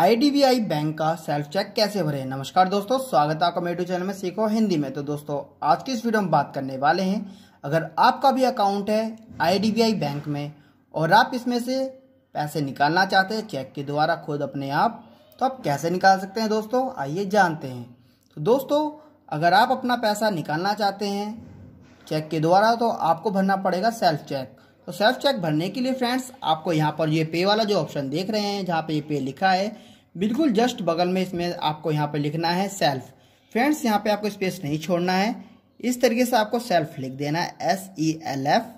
IDBI bank का self cheque कैसे भरें नमस्कार दोस्तों स्वागत है आपका मेरे चैनल में सीखो हिंदी में तो दोस्तों आज की इस वीडियो में बात करने वाले हैं अगर आपका भी अकाउंट है आईडीबीआई बैंक में और आप इसमें से पैसे निकालना चाहते हैं चेक के द्वारा खुद अपने आप तो आप कैसे निकाल सकते हैं दोस्तों आइए जानते हैं तो दोस्तों अगर आप अपना पैसा निकालना चाहते हैं चेक के द्वारा तो आपको भरना पड़ेगा सेल्फ चेक तो सेल्फ चेक भरने के लिए फ्रेंड्स आपको यहाँ पर ये पे वाला जो ऑप्शन देख रहे हैं जहाँ पे ये पे लिखा है बिल्कुल जस्ट बगल में इसमें आपको यहाँ पर लिखना है सेल्फ फ्रेंड्स यहाँ पे आपको स्पेस नहीं छोड़ना है इस तरीके से आपको सेल्फ लिख देना है S E L F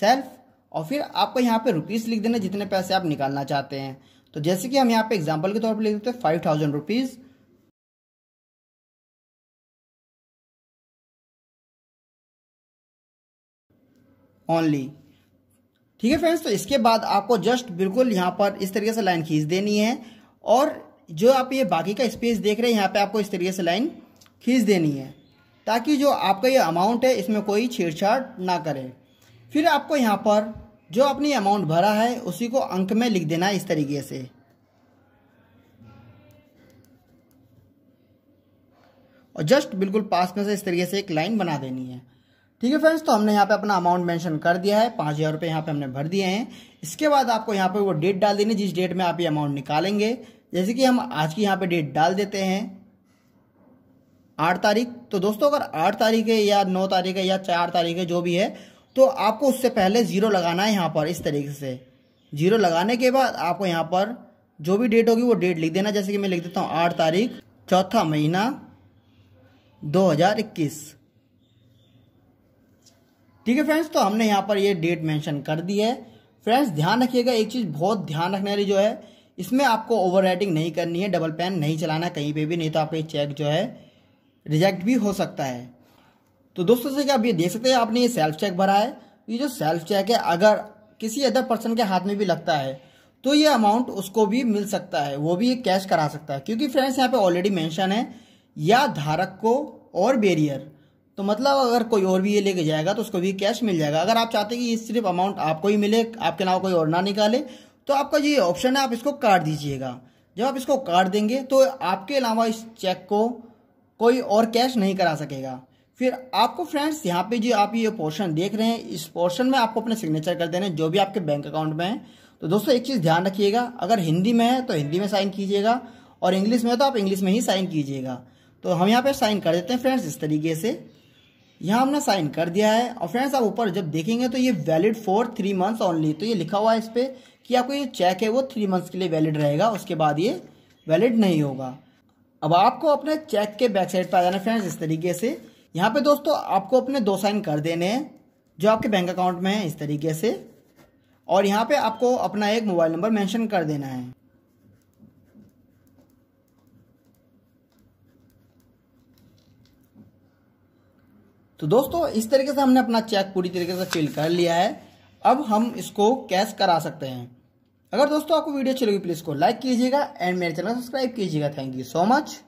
self और फिर आपको यहाँ पे रुपीज़ लिख देना जितने पैसे आप निकालना चाहते हैं तो जैसे कि हम यहाँ पे एग्जाम्पल के तौर पर लिख देते हैं फाइव थाउजेंड रुपीज़ ओनली ठीक है फ्रेंड्स तो इसके बाद आपको जस्ट बिल्कुल यहाँ पर इस तरीके से लाइन खींच देनी है और जो आप ये बाकी का स्पेस देख रहे हैं यहाँ पे आपको इस तरीके से लाइन खींच देनी है ताकि जो आपका ये अमाउंट है इसमें कोई छेड़छाड़ ना करे फिर आपको यहाँ पर जो अपनी अमाउंट भरा है उसी को अंक में लिख देना है इस तरीके से और जस्ट बिल्कुल पास में से इस तरीके से एक लाइन बना देनी है ठीक है फ्रेंड्स तो हमने यहाँ पे अपना अमाउंट मेंशन कर दिया है पाँच हज़ार रुपये यहाँ पे हमने भर दिए हैं इसके बाद आपको यहाँ पे वो डेट डाल देनी जिस डेट में आप ये अमाउंट निकालेंगे जैसे कि हम आज की यहाँ पे डेट डाल देते हैं आठ तारीख तो दोस्तों अगर आठ तारीख है या नौ तारीख है या चार तारीख है जो भी है तो आपको उससे पहले ज़ीरो लगाना है यहाँ पर इस तरीके से जीरो लगाने के बाद आपको यहाँ पर जो भी डेट होगी वो डेट लिख देना जैसे कि मैं लिख देता हूँ आठ तारीख चौथा महीना दो हज़ार इक्कीस ठीक है फ्रेंड्स तो हमने यहाँ पर ये डेट मेंशन कर दी है फ्रेंड्स ध्यान रखिएगा एक चीज़ बहुत ध्यान रखने वाली जो है इसमें आपको ओवर राइटिंग नहीं करनी है डबल पेन नहीं चलाना कहीं पे भी नहीं तो आपका चेक जो है रिजेक्ट भी हो सकता है तो दोस्तों से क्या आप ये देख सकते हैं आपने ये सेल्फ चेक भरा है ये जो सेल्फ चेक है अगर किसी अदर पर्सन के हाथ में भी लगता है तो ये अमाउंट उसको भी मिल सकता है वो भी कैश करा सकता है क्योंकि फ्रेंड्स यहाँ पे ऑलरेडी मेंशन है या धारक को और बेरियर तो मतलब अगर कोई और भी ये लेके जाएगा तो उसको भी कैश मिल जाएगा अगर आप चाहते हैं कि सिर्फ अमाउंट आपको ही मिले आपके नाम कोई और ना निकाले तो आपका ये ऑप्शन है आप इसको काट दीजिएगा जब आप इसको काट देंगे तो आपके अलावा इस चेक को कोई और कैश नहीं करा सकेगा फिर आपको फ्रेंड्स यहाँ पे जो आप ये पोर्शन देख रहे हैं इस पोर्शन में आपको अपने सिग्नेचर कर देने जो भी आपके बैंक अकाउंट में है तो दोस्तों एक चीज़ ध्यान रखिएगा अगर हिंदी में है तो हिंदी में साइन कीजिएगा और इंग्लिश में है तो आप इंग्लिश में ही साइन कीजिएगा तो हम यहाँ पे साइन कर देते हैं फ्रेंड्स इस तरीके से यहाँ हमने साइन कर दिया है और फ्रेंड्स आप ऊपर जब देखेंगे तो ये valid for three months only तो ये लिखा हुआ है इस पर कि आपको ये चेक है वो थ्री मंथ्स के लिए वैलिड रहेगा उसके बाद ये वैलिड नहीं होगा अब आपको अपने चेक के बैक साइड पर आ जाना फ्रेंड्स इस तरीके से यहाँ पे दोस्तों आपको अपने दो साइन कर देने हैं जो आपके बैंक अकाउंट में है इस तरीके से और यहाँ पे आपको अपना एक मोबाइल नंबर मेंशन कर देना है तो दोस्तों इस तरीके से हमने अपना चेक पूरी तरीके से फिल कर लिया है अब हम इसको कैश करा सकते हैं अगर दोस्तों आपको वीडियो अच्छी लगी प्लीज़ को लाइक कीजिएगा एंड मेरे चैनल सब्सक्राइब कीजिएगा थैंक यू सो मच